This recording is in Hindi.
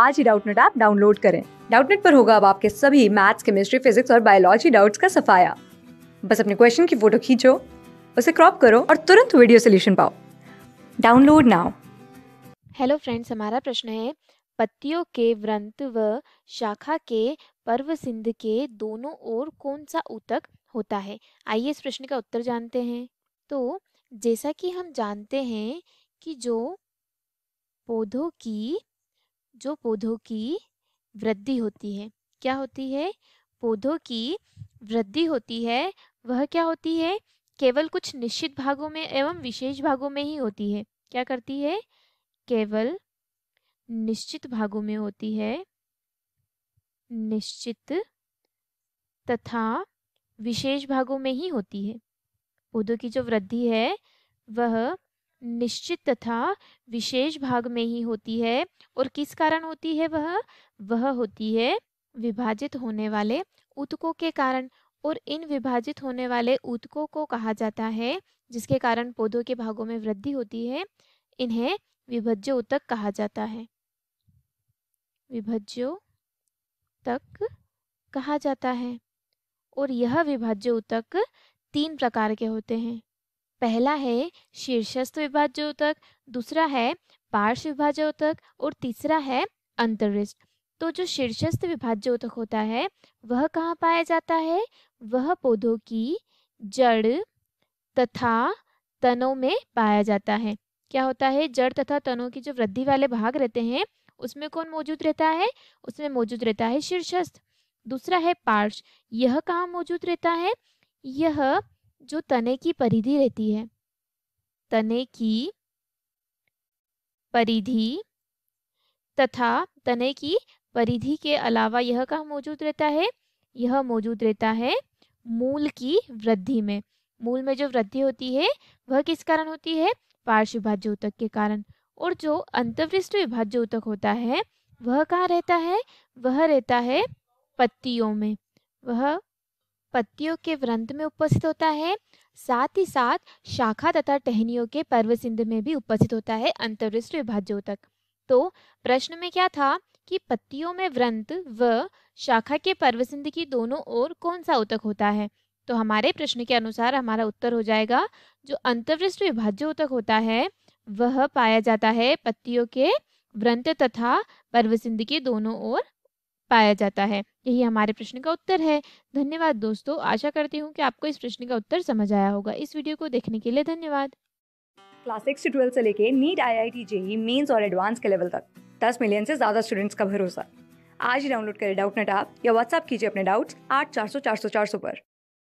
आज ही डाउटनेट ऐप डाउनलोड करें डाउटनेट पर होगा अब आपके सभी मैथ्स केमिस्ट्री फिजिक्स और बायोलॉजी डाउट्स का सफाया बस अपने क्वेश्चन की फोटो खींचो उसे क्रॉप करो और तुरंत वीडियो सोल्यूशन पाओ डाउनलोड नाउ हेलो फ्रेंड्स हमारा प्रश्न है पत्तियों के व्रंत व शाखा के पर्व सिंध के दोनों ओर कौन सा ऊतक होता है आइए इस प्रश्न का उत्तर जानते हैं तो जैसा कि हम जानते हैं कि जो पौधों की जो पौधों की वृद्धि होती है क्या होती है पौधों की वृद्धि होती है वह क्या होती है केवल कुछ निश्चित भागों में एवं विशेष भागों में ही होती है क्या करती है केवल निश्चित भागों में होती है निश्चित तथा विशेष भागों में ही होती है पौधों की जो वृद्धि है वह निश्चित तथा विशेष भाग में ही होती है और किस कारण होती है वह वह होती है विभाजित होने वाले ऊतकों के कारण और इन विभाजित होने वाले ऊतकों को कहा जाता है जिसके कारण पौधों के भागों में वृद्धि होती है इन्हें विभज्य ऊतक कहा जाता है विभज्यो तक कहा जाता है और यह विभाज्य ऊतक तीन प्रकार के होते हैं पहला है शीर्षस्थ विभाज्य उतक दूसरा है पार्श्व विभाज्य उतक और तीसरा है अंतरिष्ट तो जो शीर्षस्थ विभाज्य उतक होता है वह कहाँ पाया जाता है वह पौधों की जड़ तथा तनों में पाया जाता है क्या होता है जड़ तथा तनों की जो वृद्धि वाले भाग रहते हैं उसमें कौन मौजूद रहता है उसमें मौजूद रहता है शीर्षस्थ दूसरा है पार्श यह कहाँ मौजूद रहता है यह जो तने की परिधि रहती है तने की परिधि तथा तने की परिधि के अलावा यह कहाँ मौजूद रहता है यह मौजूद रहता है मूल की वृद्धि में मूल में जो वृद्धि होती है वह किस कारण होती है पार्श्व विभाज्य ऊतक के कारण और जो अंतवृष्ट विभाज्य ऊतक होता है वह कहाँ रहता है वह रहता है पत्तियों में वह पत्तियों के व्रंथ में उपस्थित होता है साथ ही साथ शाखा तथा टहनियों के सिंध में भी उपस्थित होता है अंतरिष्ट विभाज्यों तक तो प्रश्न में क्या था कि पत्तियों में व्रंत व शाखा के पर्व सिंध की दोनों ओर कौन सा उतक होता है तो हमारे प्रश्न के अनुसार हमारा उत्तर हो जाएगा जो अंतर्वृष्ट विभाज्य उतक होता है वह पाया जाता है पत्तियों के व्रंत तथा पर्व सिंध के दोनों ओर पाया जाता है यही हमारे प्रश्न का उत्तर है धन्यवाद दोस्तों आशा करती हूँ कि आपको इस प्रश्न का उत्तर समझ आया होगा इस वीडियो को देखने के लिए धन्यवाद क्लास सिक्स से ट्वेल्थ से लेके NEET I I T JEE Mains और एडवांस के लेवल तक दस मिलियन से ज़्यादा स्टूडेंट्स का भरोसा आज ही डाउनलोड करें डाउट नेट आप या व्हाट्सअप कीजिए अपने डाउट्स आठ चार सौ चार सौ चार सौ पर